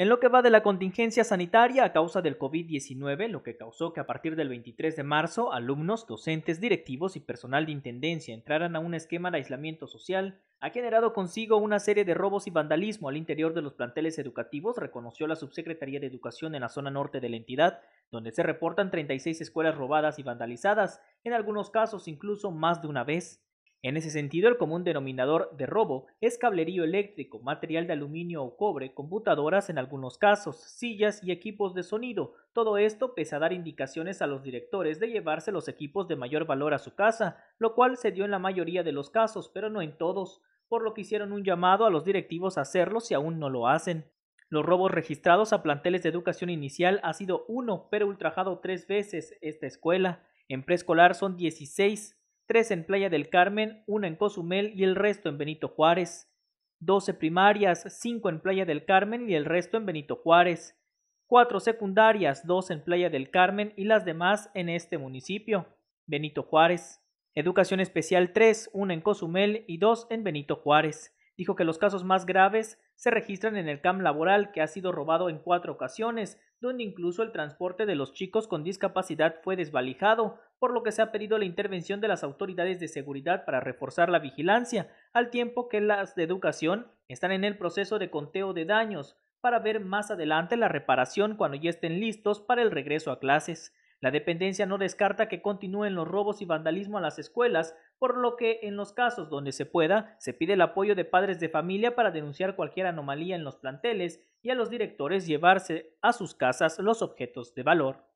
En lo que va de la contingencia sanitaria a causa del COVID-19, lo que causó que a partir del 23 de marzo alumnos, docentes, directivos y personal de intendencia entraran a un esquema de aislamiento social, ha generado consigo una serie de robos y vandalismo al interior de los planteles educativos, reconoció la Subsecretaría de Educación en la zona norte de la entidad, donde se reportan 36 escuelas robadas y vandalizadas, en algunos casos incluso más de una vez. En ese sentido, el común denominador de robo es cablerío eléctrico, material de aluminio o cobre, computadoras en algunos casos, sillas y equipos de sonido. Todo esto pese a dar indicaciones a los directores de llevarse los equipos de mayor valor a su casa, lo cual se dio en la mayoría de los casos, pero no en todos, por lo que hicieron un llamado a los directivos a hacerlo si aún no lo hacen. Los robos registrados a planteles de educación inicial ha sido uno, pero ultrajado tres veces esta escuela. En preescolar son 16, 3 en Playa del Carmen, 1 en Cozumel y el resto en Benito Juárez. 12 primarias, 5 en Playa del Carmen y el resto en Benito Juárez. 4 secundarias, 2 en Playa del Carmen y las demás en este municipio, Benito Juárez. Educación especial 3, 1 en Cozumel y 2 en Benito Juárez. Dijo que los casos más graves se registran en el CAM laboral, que ha sido robado en cuatro ocasiones, donde incluso el transporte de los chicos con discapacidad fue desvalijado, por lo que se ha pedido la intervención de las autoridades de seguridad para reforzar la vigilancia, al tiempo que las de educación están en el proceso de conteo de daños, para ver más adelante la reparación cuando ya estén listos para el regreso a clases. La dependencia no descarta que continúen los robos y vandalismo a las escuelas, por lo que en los casos donde se pueda, se pide el apoyo de padres de familia para denunciar cualquier anomalía en los planteles y a los directores llevarse a sus casas los objetos de valor.